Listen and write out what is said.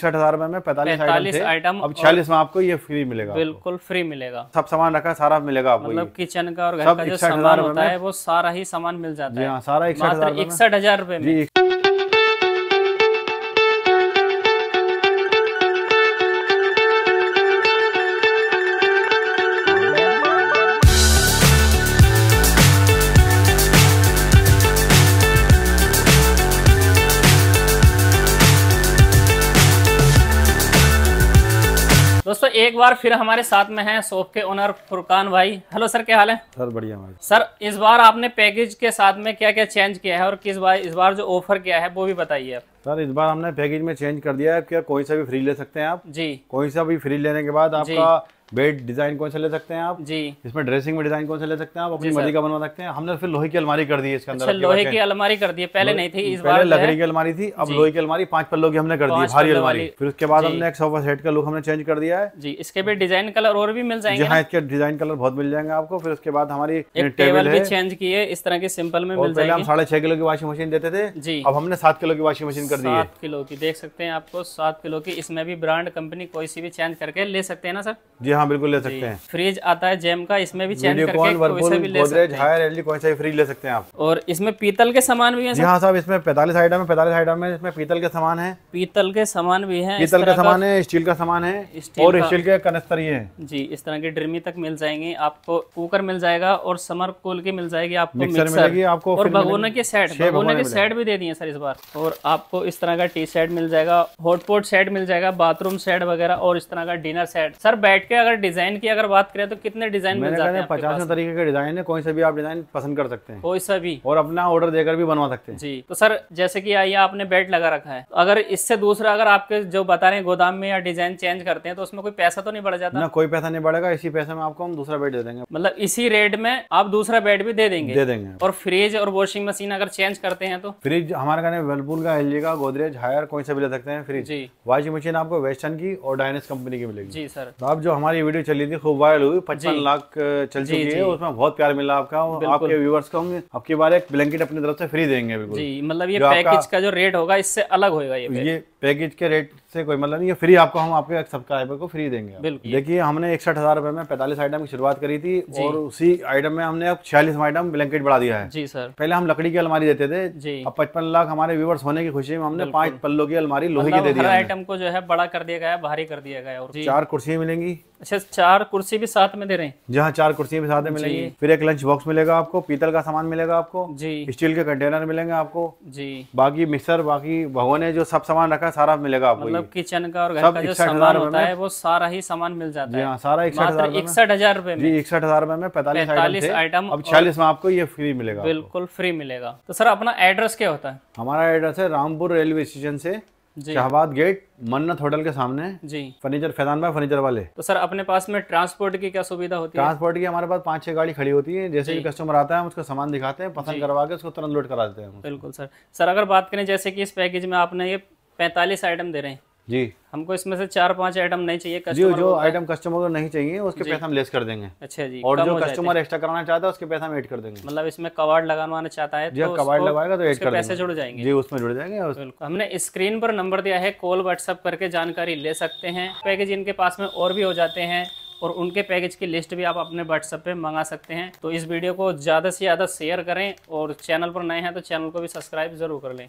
साठ हजार रुपए में पैतालीस पैंतालीस आइटम अब छियालीस में आपको ये फ्री मिलेगा बिल्कुल फ्री मिलेगा सब सामान रखा सारा मिलेगा आपको मतलब किचन का और घर का जो सामान होता है वो सारा ही सामान मिल जाता है हाँ, सारा इकसठ हजार इकसठ हजार रुपए में दोस्तों एक बार फिर हमारे साथ में हैं शॉप के ओनर फुरकान भाई हेलो सर क्या हाल है सर बढ़िया भाई सर इस बार आपने पैकेज के साथ में क्या क्या चेंज किया है और किस बार इस बार जो ऑफर किया है वो भी बताइए आप सर इस बार हमने पैकेज में चेंज कर दिया है क्या कोई सा भी फ्री ले सकते हैं आप जी कोई सा भी फ्री लेने के बाद आपका बेड डिजाइन कौन से ले सकते हैं आप जी इसमें ड्रेसिंग में डिजाइन कौन से ले सकते हैं आप अपनी मर्जी का बनवा सकते हैं हमने फिर लोहे की अलमारी कर दी है इसके अंदर अच्छा, लोहे की अलमारी कर दी है पहले नहीं थी इस बार लकड़ी की अलमारी थी अब लोहे की अलमारी पांच पल्लों की हमने कर दी भारी अलमारी फिर उसके बाद हमने एक सोफा सेट का लुक हमने चेंज कर दिया है जी इसके भी डिजाइन कलर और भी मिल जाएंगे हाँ इसके डिजाइन कलर बहुत मिल जाएंगे आपको फिर उसके बाद हमारी टेबल भी चेंज की है इस तरह के सिंपल में पहले हम साढ़े छह किलो की वॉशिंग मशीन देते थे जी अब हमने सात किलो की वॉशिंग मशीन कर दी है किलो की देख सकते हैं आपको सात किलो की इसमें भी ब्रांड कंपनी कोई सी भी चेंज करके ले सकते हैं ना सर जी हाँ बिल्कुल ले सकते हैं फ्रिज आता है जेम का इसमें भी चेंज करके हायर भी ले कौन सा फ्रिज ले सकते हैं आप और इसमें पीतल के सामान भी हैं हाँ साहब इसमें पैतालीस आइटम है पैतालीस आइटम है इसमें पीतल के सामान है पीतल के सामान भी है पीतल का सामान है स्टील का सामान है और स्टील के कनस्तर ये है जी इस तरह की ड्रिमी तक मिल जाएंगे आपको कुकर मिल जाएगा और समर कूल की मिल जाएगी आपको आपको और भगोने के सेट भगोने के सेट भी दे दिए सर इस बार और आपको इस तरह का टी सेट मिल जाएगा हॉटपॉट सेट मिल जाएगा बाथरूम सेट वगैरह और इस तरह का डिनर सेट सर बैठ बेड के अगर डिजाइन की अगर बात करें तो कितने डिजाइन मिल जाते हैं पचास तरीके के डिजाइन है कोई सा भी आप डिजाइन पसंद कर सकते हैं कोई सा भी और अपना ऑर्डर देकर भी बनवा सकते हैं जी तो सर जैसे की आइए आपने बेड लगा रखा है तो अगर इससे दूसरा अगर आपके जो बता रहे हैं गोदाम में या डिजाइन चेंज करते हैं तो उसमें कोई पैसा तो नहीं बढ़ जाता ना कोई पैसा नहीं बढ़ेगा इसी पैसे में आपको हम दूसरा बेड दे देंगे मतलब इसी रेट में आप दूसरा बेड भी दे देंगे दे देंगे और फ्रिज और वॉशिंग मशीन अगर चेंज करते हैं तो फ्रिज हमारे कहने वर्लपूल का एल का गोदरेज हायर कोई सा भी ले सकते हैं फ्रिज वॉशिंग मशीन आपको वेस्टर्न की और डायनेस कंपनी की मिलेगी जी सर तो आप जो हमारी वीडियो चली थी खूब वायरल हुई पचपन लाख चल चुकी है उसमें बहुत प्यार मिला आपका आपके व्यूवर्स को हम आपकी बार एक ब्लैंकेट अपनी तरफ से फ्री देंगे बिल्कुल जी मतलब ये पैकेज का जो रेट होगा इससे अलग होगा ये पैकेज के रेट से कोई मतलब नहीं है फ्री आपको हम आपके सब्सक्राइबर को फ्री देंगे बिल्कुल देखिए हमने इकसठ हजार रुपए में पैंतालीस आइटम की शुरुआत करी थी और उसी आइटम में हमने अब छियालीस आइटम ब्लैंकेट बढ़ा दिया है जी सर पहले हम लकड़ी की अलमारी देते थे जी अब पचपन लाख हमारे व्यूवर्स होने की खुशी में हमने पांच पल्लों की अलमारी लोहे की मतलब दे दी आइटम को जो है बड़ा कर दिया गया भारी कर दिया गया और चार कुर्सियाँ मिलेंगी अच्छा चार कुर्सी भी साथ में दे रहे हैं जहाँ चार कुर्सी भी साथ में मिलेंगी फिर एक लंच बॉक्स मिलेगा आपको पीतल का सामान मिलेगा आपको जी स्टील के कंटेनर मिलेंगे आपको जी बाकी मिक्सर बाकी भगवने जो सब सामान रखा है सारा मिलेगा आपको मतलब किचन का और घर का जो सामान होता है वो सारा ही सामान मिल जाता है हाँ, सारा इकसठ हजार रूपए जी इकसठ हजार रूपए में पैतालीस आइटम अब छियालीस में आपको ये फ्री मिलेगा बिल्कुल फ्री मिलेगा तो सर अपना एड्रेस क्या होता है हमारा एड्रेस है रामपुर रेलवे स्टेशन से शाहबाद गेट मन्नत होटल के सामने जी फर्नीचर फैजान भाई फर्नीचर वाले तो सर अपने पास में ट्रांसपोर्ट की क्या सुविधा होती है ट्रांसपोर्ट की हमारे पास पाँच छह गाड़ी खड़ी होती है जैसे भी कस्टमर आता है हम उसका सामान दिखाते हैं पसंद करवा के उसको तुरंत लोड करा देते हैं बिल्कुल सर सर अगर बात करें जैसे कि इस पैकेज में आपने ये पैंतालीस आइटम दे रहे हैं जी हमको इसमें से चार पांच आइटम नहीं चाहिए कस्टमर जो आइटम कस्टमर को नहीं चाहिए उसके पैसे हम लेस कर देंगे अच्छा जी और जो कस्टमर एक्स्ट्रा कराना चाहता है उसके पैसे हम ऐड कर देंगे मतलब इसमें कवाड़ लगाना चाहता है हाँ, तो कवाड़ लगाएगा तो ऐड कर पैसे जुड़ जाएंगे जी उसमें जुड़ जाएंगे हमने स्क्रीन पर नंबर दिया है कॉल व्हाट्सअप करके जानकारी ले सकते हैं पैकेज इनके पास में और भी हो जाते हैं और उनके पैकेज की लिस्ट भी आप अपने व्हाट्सएप पे मंगा सकते हैं तो इस वीडियो को ज़्यादा से ज़्यादा शेयर करें और चैनल पर नए हैं तो चैनल को भी सब्सक्राइब ज़रूर कर लें